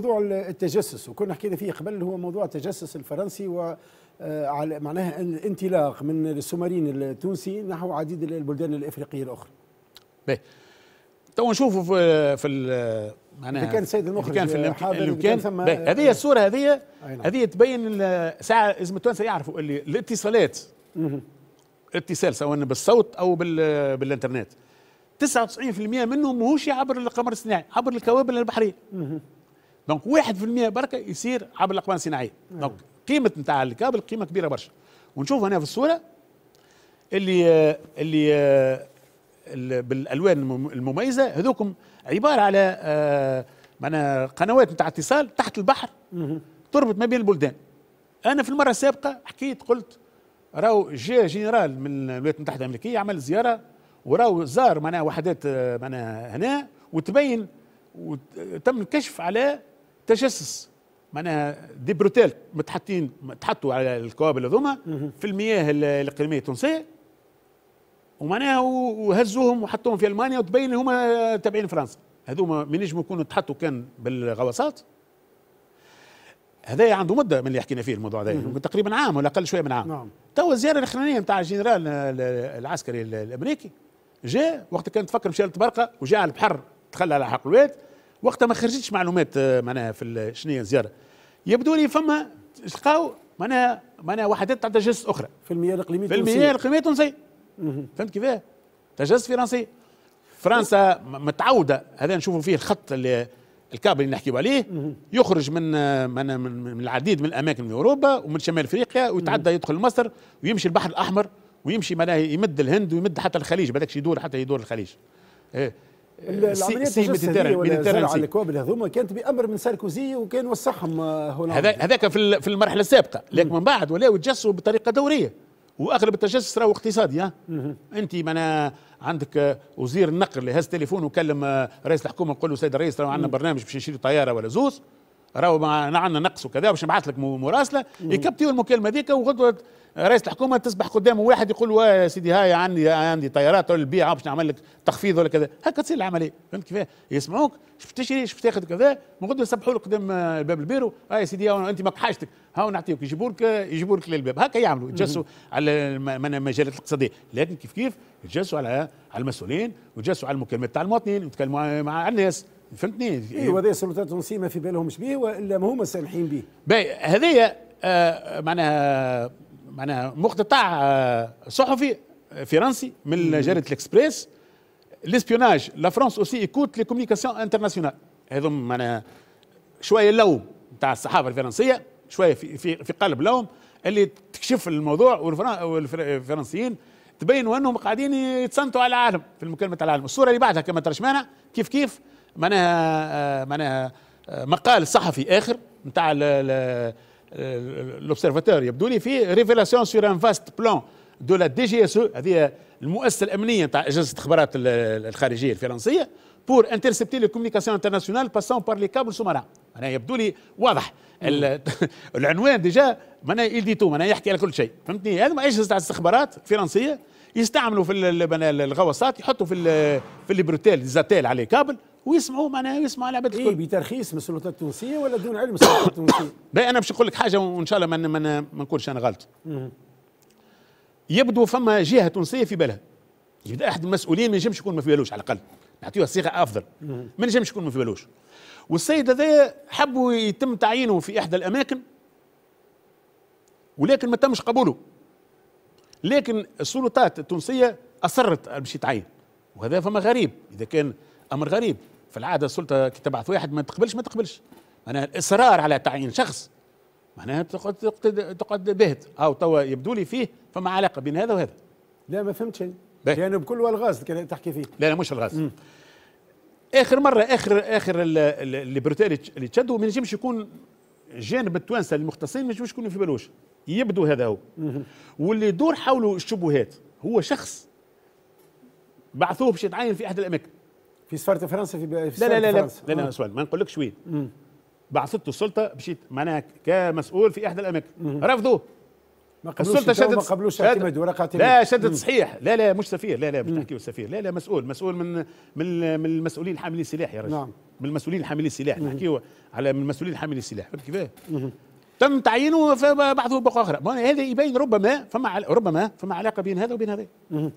موضوع التجسس وكنا حكينا فيه قبل هو موضوع التجسس الفرنسي و آه، على معناها الانطلاق من السومارين التونسي نحو عديد البلدان الافريقيه الاخرى. باهي تو نشوفوا في في معناها كان السيد المخرج كان في اللي كان ثم هذه إيه. الصوره هذه نعم. هذه تبين ساعه لازم التونسي يعرفوا اللي الاتصالات اتصال سواء بالصوت او بالانترنت 99% منهم ماهوش عبر القمر الصناعي عبر الكوابل البحريه. دونك 1% بركه يصير عبر الأقمار الصناعيه نعم. دونك قيمه نتاع الكابل قيمه كبيره برشا ونشوف هنا في الصوره اللي اللي بالالوان المميزه هذوكم عباره على آه، معنا قنوات نتاع اتصال تحت البحر تربط ما بين البلدان انا في المره السابقه حكيت قلت راهو جا جنرال من الولايات المتحده الامريكيه عمل زياره وراهو زار معناها وحدات آه، معناها هنا وتبين وتم الكشف على تجسس معناها دي بروتيل متحطين تحطوا على الكوابل هذوما في المياه الاقليميه التونسيه ومعناها وهزوهم وحطوهم في المانيا وتبين هما تابعين فرنسا هذوما من نجموا يكونوا تحطوا كان بالغواصات هذايا عنده مده من اللي حكينا فيه الموضوع هذا تقريبا عام ولا اقل شويه من عام نعم تو الزياره الاخرانيه نتاع الجنرال العسكري الامريكي جاء وقت كان تفكر مشى لتبرقه وجاء على البحر دخل على حق الواد وقتها ما خرجتش معلومات آه، معناها في شنو الزياره يبدو لي فما لقاو معناها معناها وحدات تاع تجسس اخرى في المياه الاقليميه في المياه الاقليميه التونسيه فهمت كيفاه؟ تجسس فرنسي فرنسا متعوده هذا نشوفوا فيه الخط اللي الكابل اللي نحكيو عليه يخرج آه، من من من العديد من الاماكن من اوروبا ومن شمال افريقيا ويتعدى يدخل مصر ويمشي البحر الاحمر ويمشي معناها يمد الهند ويمد حتى الخليج بدك يدور حتى يدور الخليج إيه العمليات التجسديه والهزال على الكوابل هذوما كانت بامر من ساركوزي وكان وسعهم هولندا آه، هذاك في المرحله السابقه لكن من بعد ولاو يتجسسوا بطريقه دوريه واغلب التجسس راهو اقتصادي انت معنا عندك آه، وزير النقل اللي هز تليفون وكلم آه، رئيس الحكومه نقول له سيد الرئيس راهو عندنا برنامج باش نشري طياره ولا زوز راهو ما عندنا نقص وكذا باش نبعث لك مراسله يكبتيو المكالمه ذيك وغدوه رئيس الحكومه تصبح قدامه واحد يقول يا سيدي هاي عندي عندي طيارات البيعه باش نعمل لك تخفيض ولا كذا هكا تصير العمليه فهمت كيف يسمعوك شفت تشري شفت تاخذ كذا من غدوه يسبحوا لك قدام آه، باب البيرو هاي سيدي انت ماك حاجتك هاو نعطيوك يجيبوا لك آه، يجيبوا لك للباب هكا يعملوا يتجسوا على المجالات الاقتصاديه لكن كيف كيف يتجسوا على على المسؤولين ويتجسوا على المكالمات تاع المواطنين ويتكلموا مع الناس فهمتني ايوا هذه السلطات التونسيه ما في بالهمش به والا ما هما سامحين به باهي هذايا آه، معناها معناها مقتطع آه، صحفي آه، فرنسي من جريده الاكسبريس ليسبيوناج لا فرانس اوسي ايكوت لي كوميونيكاسيون انترناسيونال هذم معناها شويه اللوم تاع الصحافه الفرنسيه شويه في, في, في قلب لوم اللي تكشف الموضوع والفرنسيين تبين انهم قاعدين يتصنتوا على العالم في المكالمه على العالم الصوره اللي بعدها كما ترشمانا كيف كيف معناها آه، معناها آه، مقال صحفي اخر نتاع لوبسيرفاتور يبدو لي فيه ريفيلاسيون سور ان فاست بلان دو لا دي جي اس او هذه المؤسسه الامنيه نتاع اجهزه الاستخبارات الخارجيه الفرنسيه بور انترسبتي لو كوميونيكاسيون انترناسيونال باسون بار لي كابل سومارا معناها يبدو لي واضح العنوان ديجا معناها تو معناها يحكي على كل شيء فهمتني هذا ما اجهزه الاستخبارات الفرنسيه يستعملوا في الغواصات يحطوا في في البروتيل زاتيل عليه كابل ويسمعوا معناها يسمعوا العباد إيه، الكل إيه بترخيص من السلطات التونسيه ولا دون علم السلطات التونسيه؟ باهي انا باش نقول لك حاجه وان شاء الله ما من ما نكونش انا غلط. يبدو فما جهه تونسيه في بالها. يبدا احد المسؤولين ما ينجمش يكون ما في بالوش على الاقل. نعطيوها صيغه افضل. ما ينجمش يكون ما في بالوش. والسيد هذا حبوا يتم تعيينه في احدى الاماكن ولكن ما تمش قبوله. لكن السلطات التونسيه اصرت باش يتعين. وهذا فما غريب اذا كان امر غريب في العاده السلطه كي تبعث واحد ما تقبلش ما تقبلش معناها الاصرار على تعيين شخص معناها تقعد تقعد باهت او توا يبدو لي فيه فما علاقه بين هذا وهذا لا ما فهمتش لانه يعني بكل الغاز تحكي فيه لا لا مش الغاز مم. اخر مره اخر اخر الليبرتال اللي تشدوا ما ينجمش يكون جانب التوانسه المختصين ما ينجمش يكونوا في بالوش يبدو هذا هو واللي يدور حوله الشبهات هو شخص بعثوه باش يتعين في احد الاماكن في سفاره فرنسا في, في لا, لا لا لا لا لا سؤال ما نقولكش وين بعثته السلطه مشيت معناها كمسؤول في احدى الاماكن رفضوه ما السلطه شدت ما قبلوش اعتماد ورقه لا شدت صحيح لا لا مش سفير لا لا مش نحكيو سفير لا لا مسؤول مسؤول من من من المسؤولين الحاملين السلاح يا رجل نعم. من المسؤولين الحاملين السلاح نحكيو على من المسؤولين الحاملين السلاح فهمت كيفاه تم تعيينه فبعثوه بقوة اخرى هذا يبين ربما فما ربما فما علاقه بين هذا وبين هذا